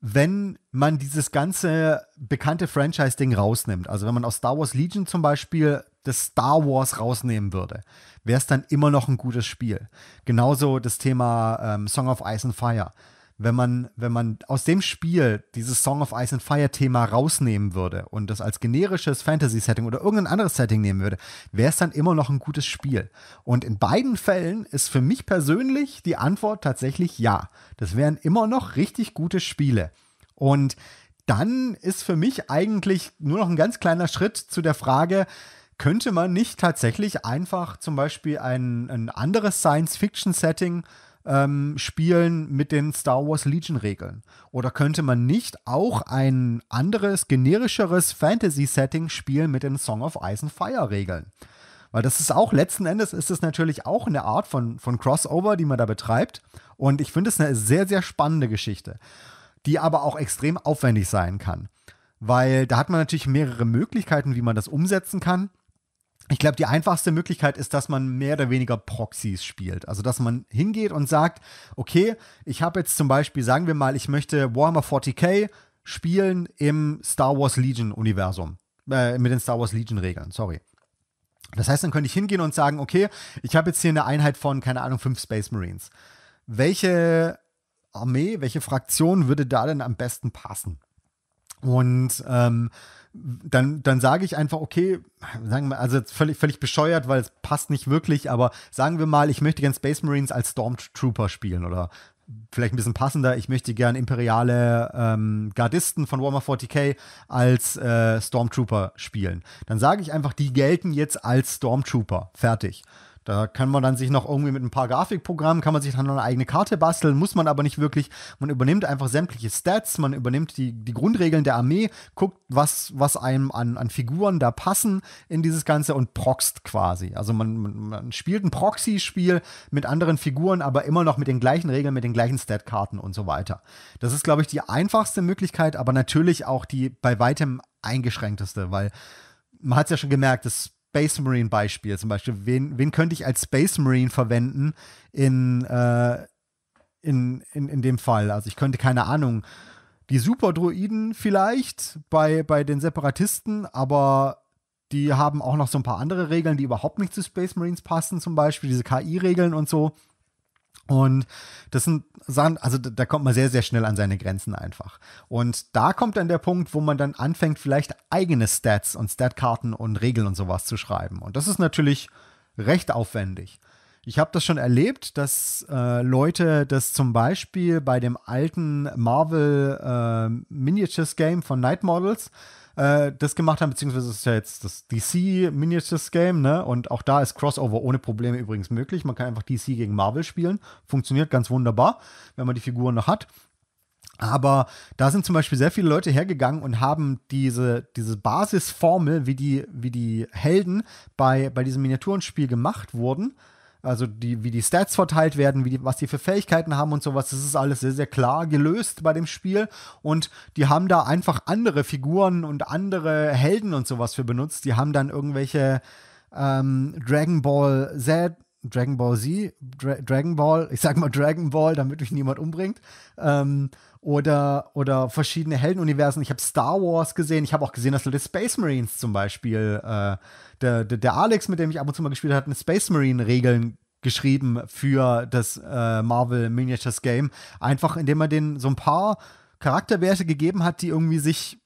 S1: wenn man dieses ganze bekannte Franchise-Ding rausnimmt, also wenn man aus Star Wars Legion zum Beispiel das Star Wars rausnehmen würde, wäre es dann immer noch ein gutes Spiel. Genauso das Thema ähm, Song of Ice and Fire wenn man, wenn man aus dem Spiel dieses Song of Ice and Fire Thema rausnehmen würde und das als generisches Fantasy-Setting oder irgendein anderes Setting nehmen würde, wäre es dann immer noch ein gutes Spiel. Und in beiden Fällen ist für mich persönlich die Antwort tatsächlich ja. Das wären immer noch richtig gute Spiele. Und dann ist für mich eigentlich nur noch ein ganz kleiner Schritt zu der Frage, könnte man nicht tatsächlich einfach zum Beispiel ein, ein anderes Science-Fiction-Setting äh, ähm, spielen mit den Star Wars Legion-Regeln? Oder könnte man nicht auch ein anderes, generischeres Fantasy-Setting spielen mit den Song of Ice and Fire-Regeln? Weil das ist auch, letzten Endes ist es natürlich auch eine Art von, von Crossover, die man da betreibt. Und ich finde es eine sehr, sehr spannende Geschichte, die aber auch extrem aufwendig sein kann. Weil da hat man natürlich mehrere Möglichkeiten, wie man das umsetzen kann ich glaube, die einfachste Möglichkeit ist, dass man mehr oder weniger Proxys spielt. Also, dass man hingeht und sagt, okay, ich habe jetzt zum Beispiel, sagen wir mal, ich möchte Warhammer 40k spielen im Star Wars Legion-Universum. Äh, mit den Star Wars Legion-Regeln, sorry. Das heißt, dann könnte ich hingehen und sagen, okay, ich habe jetzt hier eine Einheit von, keine Ahnung, fünf Space Marines. Welche Armee, welche Fraktion würde da denn am besten passen? Und ähm, dann, dann sage ich einfach, okay, sagen wir, also völlig, völlig bescheuert, weil es passt nicht wirklich, aber sagen wir mal, ich möchte gerne Space Marines als Stormtrooper spielen oder vielleicht ein bisschen passender, ich möchte gerne imperiale ähm, Gardisten von Warhammer 40k als äh, Stormtrooper spielen. Dann sage ich einfach, die gelten jetzt als Stormtrooper. Fertig. Da kann man dann sich noch irgendwie mit ein paar Grafikprogrammen, kann man sich dann noch eine eigene Karte basteln, muss man aber nicht wirklich. Man übernimmt einfach sämtliche Stats, man übernimmt die, die Grundregeln der Armee, guckt, was, was einem an, an Figuren da passen in dieses Ganze und proxt quasi. Also man, man, man spielt ein Proxy-Spiel mit anderen Figuren, aber immer noch mit den gleichen Regeln, mit den gleichen Statkarten und so weiter. Das ist, glaube ich, die einfachste Möglichkeit, aber natürlich auch die bei weitem eingeschränkteste, weil man hat es ja schon gemerkt, dass Space Marine Beispiel zum Beispiel. Wen, wen könnte ich als Space Marine verwenden in, äh, in, in, in dem Fall? Also ich könnte keine Ahnung. Die Superdroiden vielleicht bei, bei den Separatisten, aber die haben auch noch so ein paar andere Regeln, die überhaupt nicht zu Space Marines passen, zum Beispiel diese KI-Regeln und so. Und das sind Sachen, also da kommt man sehr, sehr schnell an seine Grenzen einfach. Und da kommt dann der Punkt, wo man dann anfängt, vielleicht eigene Stats und Statkarten und Regeln und sowas zu schreiben. Und das ist natürlich recht aufwendig. Ich habe das schon erlebt, dass äh, Leute das zum Beispiel bei dem alten Marvel äh, Miniatures Game von Night Models, äh, das gemacht haben, beziehungsweise ist ja jetzt das DC Miniatures Game, ne? Und auch da ist Crossover ohne Probleme übrigens möglich. Man kann einfach DC gegen Marvel spielen. Funktioniert ganz wunderbar, wenn man die Figuren noch hat. Aber da sind zum Beispiel sehr viele Leute hergegangen und haben diese, diese Basisformel, wie die, wie die Helden bei, bei diesem Miniaturenspiel gemacht wurden, also die, wie die Stats verteilt werden, wie die, was die für Fähigkeiten haben und sowas, das ist alles sehr, sehr klar gelöst bei dem Spiel. Und die haben da einfach andere Figuren und andere Helden und sowas für benutzt. Die haben dann irgendwelche ähm, Dragon Ball Z Dragon Ball Z, Dra Dragon Ball, ich sag mal Dragon Ball, damit mich niemand umbringt, ähm, oder, oder verschiedene Heldenuniversen. Ich habe Star Wars gesehen. Ich habe auch gesehen, dass Little Space Marines zum Beispiel, äh, der, der, Alex, mit dem ich ab und zu mal gespielt habe, eine Space Marine-Regeln geschrieben für das äh, Marvel Miniatures Game. Einfach indem er den so ein paar Charakterwerte gegeben hat, die irgendwie sich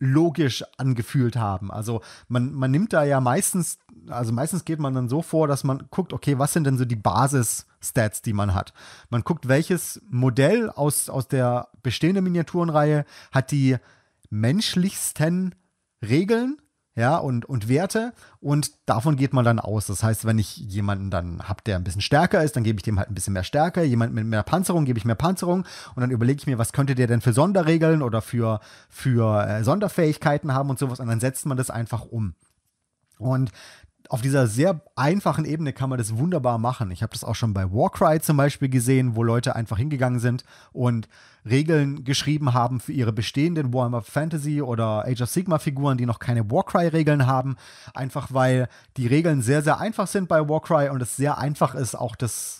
S1: logisch angefühlt haben. Also man, man nimmt da ja meistens, also meistens geht man dann so vor, dass man guckt, okay, was sind denn so die Basis-Stats, die man hat? Man guckt, welches Modell aus, aus der bestehenden Miniaturenreihe hat die menschlichsten Regeln ja, und, und Werte und davon geht man dann aus. Das heißt, wenn ich jemanden dann habe, der ein bisschen stärker ist, dann gebe ich dem halt ein bisschen mehr Stärke. Jemand mit mehr Panzerung gebe ich mehr Panzerung und dann überlege ich mir, was könnte der denn für Sonderregeln oder für, für äh, Sonderfähigkeiten haben und sowas und dann setzt man das einfach um. Und auf dieser sehr einfachen Ebene kann man das wunderbar machen. Ich habe das auch schon bei Warcry zum Beispiel gesehen, wo Leute einfach hingegangen sind und Regeln geschrieben haben für ihre bestehenden Warhammer Fantasy oder Age of Sigma Figuren, die noch keine Warcry-Regeln haben. Einfach weil die Regeln sehr, sehr einfach sind bei Warcry und es sehr einfach ist, auch das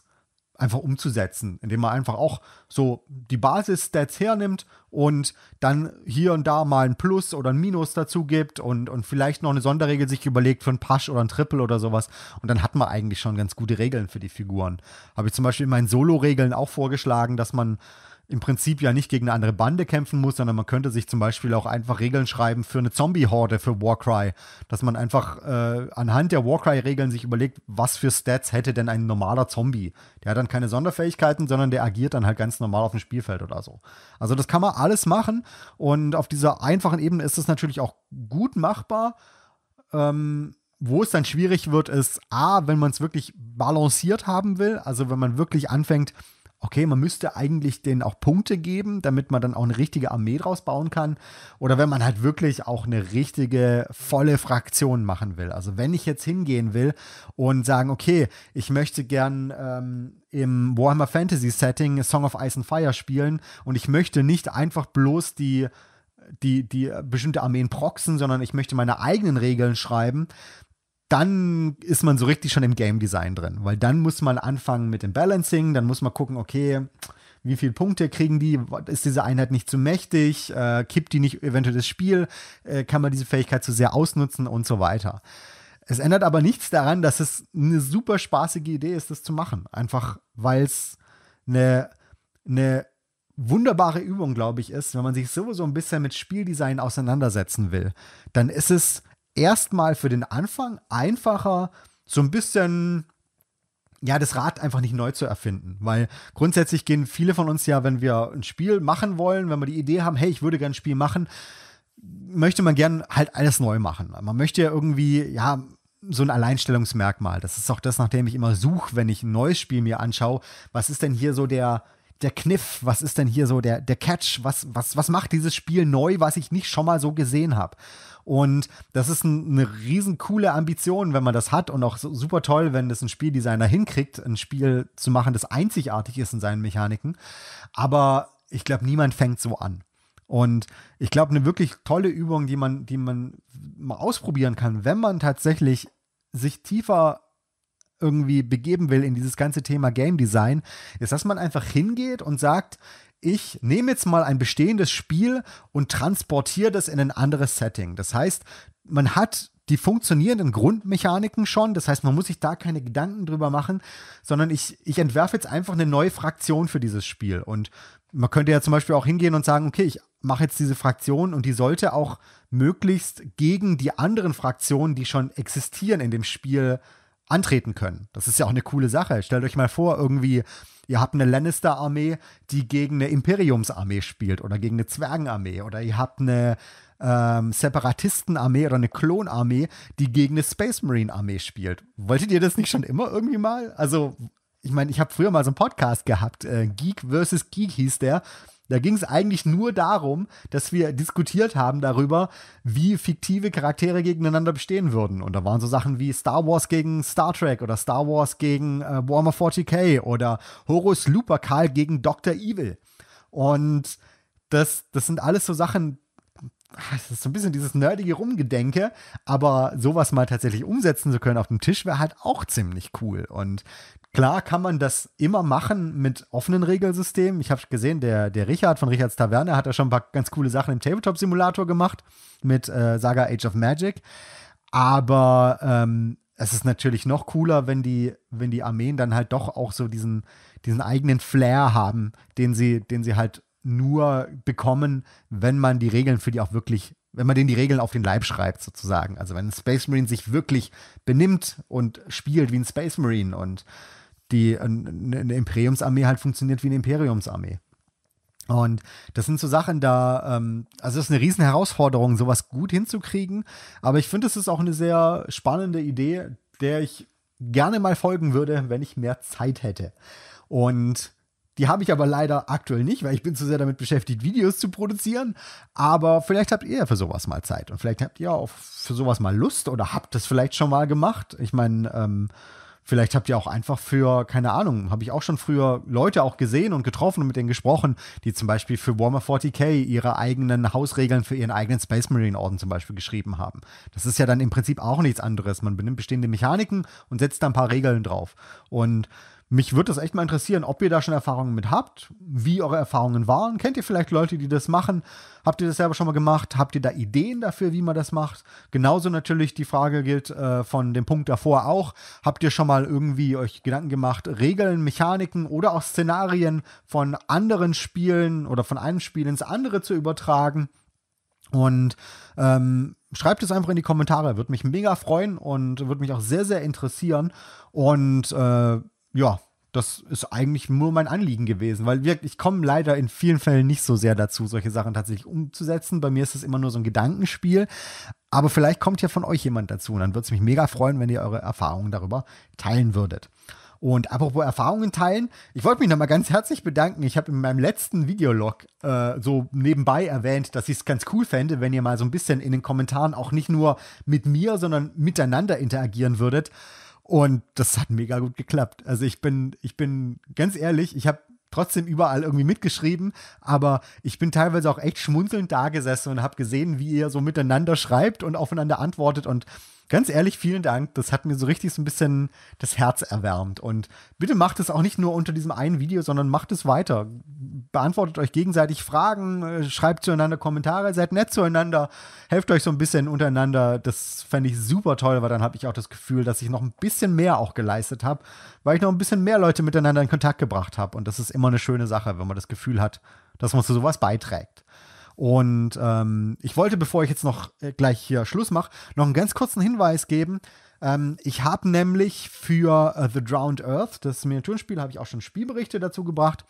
S1: einfach umzusetzen, indem man einfach auch so die Basis-Stats hernimmt und dann hier und da mal ein Plus oder ein Minus dazu gibt und, und vielleicht noch eine Sonderregel sich überlegt für ein Pasch oder ein Triple oder sowas. Und dann hat man eigentlich schon ganz gute Regeln für die Figuren. Habe ich zum Beispiel in meinen Solo-Regeln auch vorgeschlagen, dass man im Prinzip ja nicht gegen eine andere Bande kämpfen muss, sondern man könnte sich zum Beispiel auch einfach Regeln schreiben für eine Zombie-Horde für Warcry, dass man einfach äh, anhand der Warcry-Regeln sich überlegt, was für Stats hätte denn ein normaler Zombie. Der hat dann keine Sonderfähigkeiten, sondern der agiert dann halt ganz normal auf dem Spielfeld oder so. Also das kann man alles machen und auf dieser einfachen Ebene ist es natürlich auch gut machbar. Ähm, wo es dann schwierig wird, ist A, wenn man es wirklich balanciert haben will, also wenn man wirklich anfängt, okay, man müsste eigentlich denen auch Punkte geben, damit man dann auch eine richtige Armee draus bauen kann. Oder wenn man halt wirklich auch eine richtige volle Fraktion machen will. Also wenn ich jetzt hingehen will und sagen, okay, ich möchte gern ähm, im Warhammer Fantasy Setting Song of Ice and Fire spielen und ich möchte nicht einfach bloß die die, die bestimmte Armeen proxen, sondern ich möchte meine eigenen Regeln schreiben, dann ist man so richtig schon im Game Design drin, weil dann muss man anfangen mit dem Balancing, dann muss man gucken, okay, wie viele Punkte kriegen die, ist diese Einheit nicht zu mächtig, äh, kippt die nicht eventuell das Spiel, äh, kann man diese Fähigkeit zu sehr ausnutzen und so weiter. Es ändert aber nichts daran, dass es eine super spaßige Idee ist, das zu machen. Einfach weil es eine, eine wunderbare Übung, glaube ich, ist, wenn man sich sowieso ein bisschen mit Spieldesign auseinandersetzen will. Dann ist es erstmal für den Anfang einfacher, so ein bisschen ja, das Rad einfach nicht neu zu erfinden. Weil grundsätzlich gehen viele von uns ja, wenn wir ein Spiel machen wollen, wenn wir die Idee haben, hey, ich würde gerne ein Spiel machen, möchte man gern halt alles neu machen. Man möchte ja irgendwie, ja, so ein Alleinstellungsmerkmal. Das ist auch das, nach dem ich immer suche, wenn ich ein neues Spiel mir anschaue. Was ist denn hier so der, der Kniff? Was ist denn hier so der, der Catch? Was, was, was macht dieses Spiel neu, was ich nicht schon mal so gesehen habe? Und das ist ein, eine riesen coole Ambition, wenn man das hat und auch so, super toll, wenn das ein Spieldesigner hinkriegt, ein Spiel zu machen, das einzigartig ist in seinen Mechaniken. Aber ich glaube, niemand fängt so an. Und ich glaube, eine wirklich tolle Übung, die man, die man mal ausprobieren kann, wenn man tatsächlich sich tiefer irgendwie begeben will in dieses ganze Thema Game Design, ist, dass man einfach hingeht und sagt, ich nehme jetzt mal ein bestehendes Spiel und transportiere das in ein anderes Setting. Das heißt, man hat die funktionierenden Grundmechaniken schon. Das heißt, man muss sich da keine Gedanken drüber machen, sondern ich, ich entwerfe jetzt einfach eine neue Fraktion für dieses Spiel. Und man könnte ja zum Beispiel auch hingehen und sagen, okay, ich mache jetzt diese Fraktion und die sollte auch möglichst gegen die anderen Fraktionen, die schon existieren in dem Spiel, äh, antreten können. Das ist ja auch eine coole Sache. Stellt euch mal vor, irgendwie, ihr habt eine Lannister-Armee, die gegen eine Imperiumsarmee spielt oder gegen eine Zwergenarmee oder ihr habt eine ähm, Separatisten-Armee oder eine Klonarmee, die gegen eine Space Marine-Armee spielt. Wolltet ihr das nicht schon immer irgendwie mal? Also, ich meine, ich habe früher mal so einen Podcast gehabt, äh, Geek vs. Geek hieß der. Da ging es eigentlich nur darum, dass wir diskutiert haben darüber, wie fiktive Charaktere gegeneinander bestehen würden. Und da waren so Sachen wie Star Wars gegen Star Trek oder Star Wars gegen äh, Warhammer 40k oder Horus Lupercal gegen Dr. Evil. Und das, das sind alles so Sachen, Ah, es ist so ein bisschen dieses nerdige Rumgedenke, aber sowas mal tatsächlich umsetzen zu können auf dem Tisch wäre halt auch ziemlich cool. Und klar kann man das immer machen mit offenen Regelsystemen. Ich habe gesehen, der, der Richard von Richards Taverne hat ja schon ein paar ganz coole Sachen im Tabletop-Simulator gemacht mit äh, Saga Age of Magic. Aber ähm, es ist natürlich noch cooler, wenn die, wenn die Armeen dann halt doch auch so diesen, diesen eigenen Flair haben, den sie, den sie halt nur bekommen, wenn man die Regeln für die auch wirklich, wenn man denen die Regeln auf den Leib schreibt, sozusagen. Also wenn ein Space Marine sich wirklich benimmt und spielt wie ein Space Marine und die eine Imperiumsarmee halt funktioniert wie eine Imperiumsarmee. Und das sind so Sachen da, ähm, also das ist eine riesen Herausforderung, sowas gut hinzukriegen. Aber ich finde, es ist auch eine sehr spannende Idee, der ich gerne mal folgen würde, wenn ich mehr Zeit hätte. Und die habe ich aber leider aktuell nicht, weil ich bin zu sehr damit beschäftigt, Videos zu produzieren. Aber vielleicht habt ihr ja für sowas mal Zeit und vielleicht habt ihr auch für sowas mal Lust oder habt es vielleicht schon mal gemacht. Ich meine, ähm, Vielleicht habt ihr auch einfach für, keine Ahnung, habe ich auch schon früher Leute auch gesehen und getroffen und mit denen gesprochen, die zum Beispiel für Warhammer 40k ihre eigenen Hausregeln für ihren eigenen Space Marine Orden zum Beispiel geschrieben haben. Das ist ja dann im Prinzip auch nichts anderes. Man benimmt bestehende Mechaniken und setzt da ein paar Regeln drauf. Und mich würde das echt mal interessieren, ob ihr da schon Erfahrungen mit habt, wie eure Erfahrungen waren. Kennt ihr vielleicht Leute, die das machen? Habt ihr das selber schon mal gemacht? Habt ihr da Ideen dafür, wie man das macht? Genauso natürlich die Frage gilt äh, von dem Punkt davor auch. Habt ihr schon mal irgendwie euch Gedanken gemacht, Regeln, Mechaniken oder auch Szenarien von anderen Spielen oder von einem Spiel ins andere zu übertragen? Und ähm, schreibt es einfach in die Kommentare. Würde mich mega freuen und würde mich auch sehr, sehr interessieren. Und äh, ja, das ist eigentlich nur mein Anliegen gewesen, weil wir, ich komme leider in vielen Fällen nicht so sehr dazu, solche Sachen tatsächlich umzusetzen. Bei mir ist es immer nur so ein Gedankenspiel. Aber vielleicht kommt ja von euch jemand dazu und dann würde es mich mega freuen, wenn ihr eure Erfahrungen darüber teilen würdet. Und apropos Erfahrungen teilen, ich wollte mich nochmal ganz herzlich bedanken. Ich habe in meinem letzten Videolog äh, so nebenbei erwähnt, dass ich es ganz cool fände, wenn ihr mal so ein bisschen in den Kommentaren auch nicht nur mit mir, sondern miteinander interagieren würdet. Und das hat mega gut geklappt. Also ich bin, ich bin ganz ehrlich, ich habe trotzdem überall irgendwie mitgeschrieben, aber ich bin teilweise auch echt schmunzelnd da gesessen und habe gesehen, wie ihr so miteinander schreibt und aufeinander antwortet und ganz ehrlich, vielen Dank. Das hat mir so richtig so ein bisschen das Herz erwärmt. Und bitte macht es auch nicht nur unter diesem einen Video, sondern macht es weiter. Beantwortet euch gegenseitig Fragen, äh, schreibt zueinander Kommentare, seid nett zueinander, helft euch so ein bisschen untereinander. Das fände ich super toll, weil dann habe ich auch das Gefühl, dass ich noch ein bisschen mehr auch geleistet habe, weil ich noch ein bisschen mehr Leute miteinander in Kontakt gebracht habe. Und das ist immer eine schöne Sache, wenn man das Gefühl hat, dass man zu sowas beiträgt. Und ähm, ich wollte, bevor ich jetzt noch äh, gleich hier Schluss mache, noch einen ganz kurzen Hinweis geben. Ähm, ich habe nämlich für äh, The Drowned Earth, das Miniaturenspiel, habe ich auch schon Spielberichte dazu gebracht.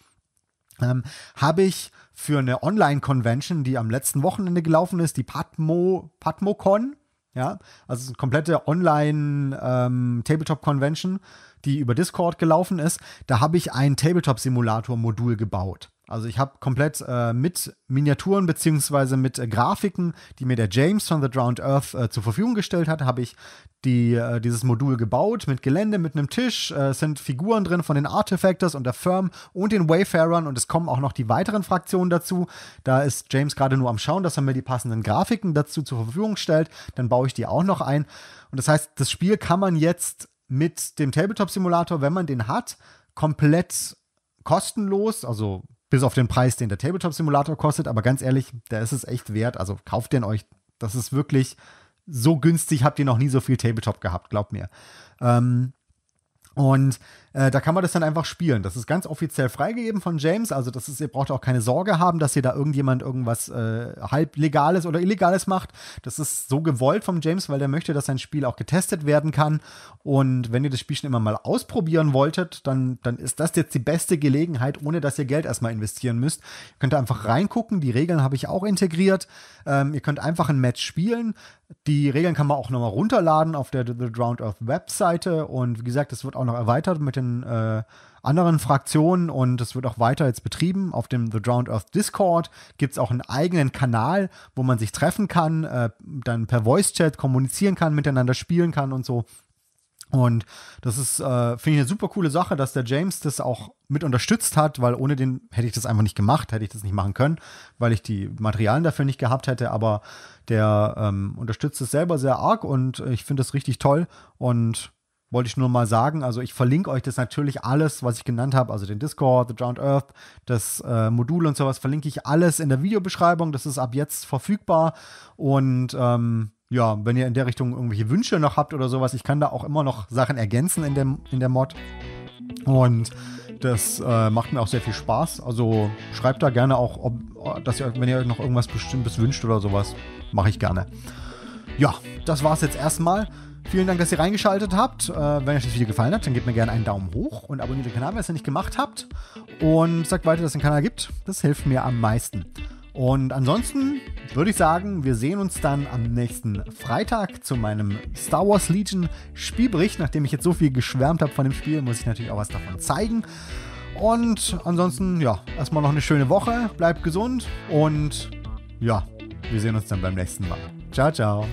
S1: Ähm, habe ich für eine Online-Convention, die am letzten Wochenende gelaufen ist, die Patmo, PatmoCon, ja, also eine komplette Online-Tabletop-Convention, ähm, die über Discord gelaufen ist, da habe ich ein Tabletop-Simulator-Modul gebaut. Also ich habe komplett äh, mit Miniaturen beziehungsweise mit äh, Grafiken, die mir der James von The Drowned Earth äh, zur Verfügung gestellt hat, habe ich die, äh, dieses Modul gebaut mit Gelände, mit einem Tisch. Es äh, sind Figuren drin von den Artefactors und der Firm und den Wayfarern und es kommen auch noch die weiteren Fraktionen dazu. Da ist James gerade nur am Schauen, dass er mir die passenden Grafiken dazu zur Verfügung stellt. Dann baue ich die auch noch ein. Und das heißt, das Spiel kann man jetzt mit dem Tabletop-Simulator, wenn man den hat, komplett kostenlos, also bis auf den Preis, den der Tabletop-Simulator kostet. Aber ganz ehrlich, da ist es echt wert. Also kauft den euch. Das ist wirklich so günstig. Habt ihr noch nie so viel Tabletop gehabt, glaubt mir. Ähm, und äh, da kann man das dann einfach spielen. Das ist ganz offiziell freigegeben von James. Also das ist, ihr braucht auch keine Sorge haben, dass ihr da irgendjemand irgendwas äh, halblegales oder illegales macht. Das ist so gewollt vom James, weil der möchte, dass sein Spiel auch getestet werden kann. Und wenn ihr das Spiel schon immer mal ausprobieren wolltet, dann, dann ist das jetzt die beste Gelegenheit, ohne dass ihr Geld erstmal investieren müsst. Ihr könnt einfach reingucken. Die Regeln habe ich auch integriert. Ähm, ihr könnt einfach ein Match spielen. Die Regeln kann man auch nochmal runterladen auf der The Drowned Earth Webseite. Und wie gesagt, das wird auch noch erweitert mit den den äh, anderen Fraktionen und es wird auch weiter jetzt betrieben. Auf dem The Drowned Earth Discord gibt es auch einen eigenen Kanal, wo man sich treffen kann, äh, dann per Voice-Chat kommunizieren kann, miteinander spielen kann und so. Und das ist, äh, finde ich, eine super coole Sache, dass der James das auch mit unterstützt hat, weil ohne den hätte ich das einfach nicht gemacht, hätte ich das nicht machen können, weil ich die Materialien dafür nicht gehabt hätte. Aber der ähm, unterstützt es selber sehr arg und ich finde das richtig toll. Und wollte ich nur mal sagen. Also ich verlinke euch das natürlich alles, was ich genannt habe, also den Discord, The Drowned Earth, das äh, Modul und sowas, verlinke ich alles in der Videobeschreibung. Das ist ab jetzt verfügbar. Und ähm, ja, wenn ihr in der Richtung irgendwelche Wünsche noch habt oder sowas, ich kann da auch immer noch Sachen ergänzen in, dem, in der Mod. Und das äh, macht mir auch sehr viel Spaß. Also schreibt da gerne auch, ob, dass ihr, wenn ihr euch noch irgendwas Bestimmtes wünscht oder sowas, mache ich gerne. Ja, das war es jetzt erstmal. Vielen Dank, dass ihr reingeschaltet habt. Äh, wenn euch das Video gefallen hat, dann gebt mir gerne einen Daumen hoch und abonniert den Kanal, wenn ihr es nicht gemacht habt. Und sagt weiter, dass es den Kanal gibt. Das hilft mir am meisten. Und ansonsten würde ich sagen, wir sehen uns dann am nächsten Freitag zu meinem Star Wars Legion Spielbericht. Nachdem ich jetzt so viel geschwärmt habe von dem Spiel, muss ich natürlich auch was davon zeigen. Und ansonsten, ja, erstmal noch eine schöne Woche, bleibt gesund und ja, wir sehen uns dann beim nächsten Mal. Ciao, ciao.